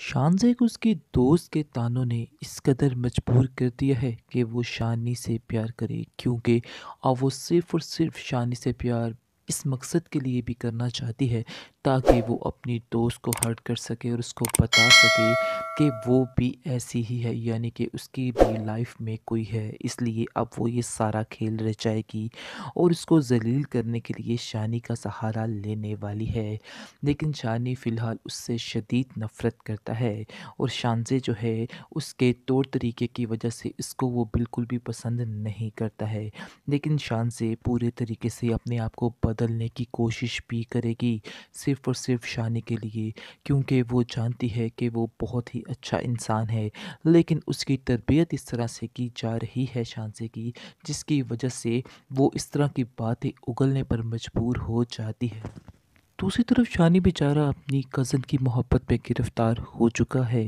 शानजे को उसके दोस्त के तानों ने इस कदर मजबूर कर दिया है कि वो शानी से प्यार करे क्योंकि अब वो सिर्फ़ और सिर्फ शानी से प्यार इस मकसद के लिए भी करना चाहती है ताकि वो अपनी दोस्त को हर्ट कर सके और उसको बता सके कि वो भी ऐसी ही है यानी कि उसकी भी लाइफ में कोई है इसलिए अब वो ये सारा खेल रचाएगी और उसको जलील करने के लिए शानी का सहारा लेने वाली है लेकिन शानी फ़िलहाल उससे शदीद नफ़रत करता है और शानजे जो है उसके तौर तरीके की वजह से इसको वो बिल्कुल भी पसंद नहीं करता है लेकिन शानजे पूरे तरीके से अपने आप को बदल बदलने की कोशिश भी करेगी सिर्फ़ और सिर्फ शानी के लिए क्योंकि वो जानती है कि वो बहुत ही अच्छा इंसान है लेकिन उसकी तरबियत इस तरह से की जा रही है शानसे की जिसकी वजह से वो इस तरह की बातें उगलने पर मजबूर हो जाती है दूसरी तरफ शानी बेचारा अपनी कज़न की मोहब्बत में गिरफ़्तार हो चुका है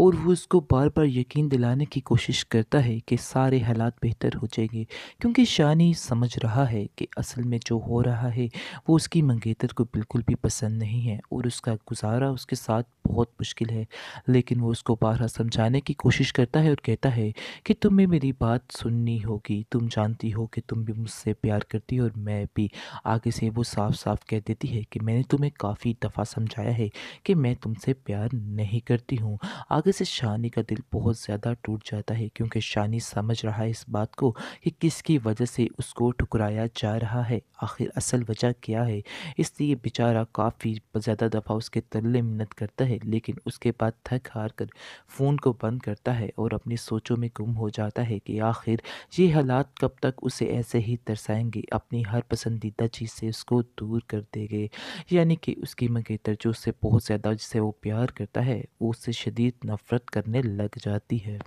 और वो उसको बार बार यकीन दिलाने की कोशिश करता है कि सारे हालात बेहतर हो जाएंगे क्योंकि शानी समझ रहा है कि असल में जो हो रहा है वो उसकी मंगेतर को बिल्कुल भी पसंद नहीं है और उसका गुजारा उसके साथ बहुत मुश्किल है लेकिन वो उसको बारह समझाने की कोशिश करता है और कहता है कि तुम्हें मेरी बात सुननी होगी तुम जानती हो कि तुम भी मुझसे प्यार करती हो और मैं भी आगे से वो साफ साफ कह देती है कि मैंने तुम्हें काफ़ी दफ़ा समझाया है कि मैं तुमसे प्यार नहीं करती हूँ आगे से शानी का दिल बहुत ज़्यादा टूट जाता है क्योंकि शानी समझ रहा है इस बात को कि किसकी वजह से उसको ठुकराया जा रहा है आखिर असल वजह क्या है इसलिए बेचारा काफ़ी ज़्यादा दफ़ा उसके तल्ले मिन्नत करता है लेकिन उसके बाद थक हार कर फ़ोन को बंद करता है और अपनी सोचों में गुम हो जाता है कि आखिर ये हालात कब तक उसे ऐसे ही तरसाएंगे अपनी हर पसंदीदा चीज़ से उसको दूर कर देंगे यानी कि उसकी मंगेतर जो उससे बहुत ज़्यादा जिससे वो प्यार करता है वो उससे शदीद नफ़रत करने लग जाती है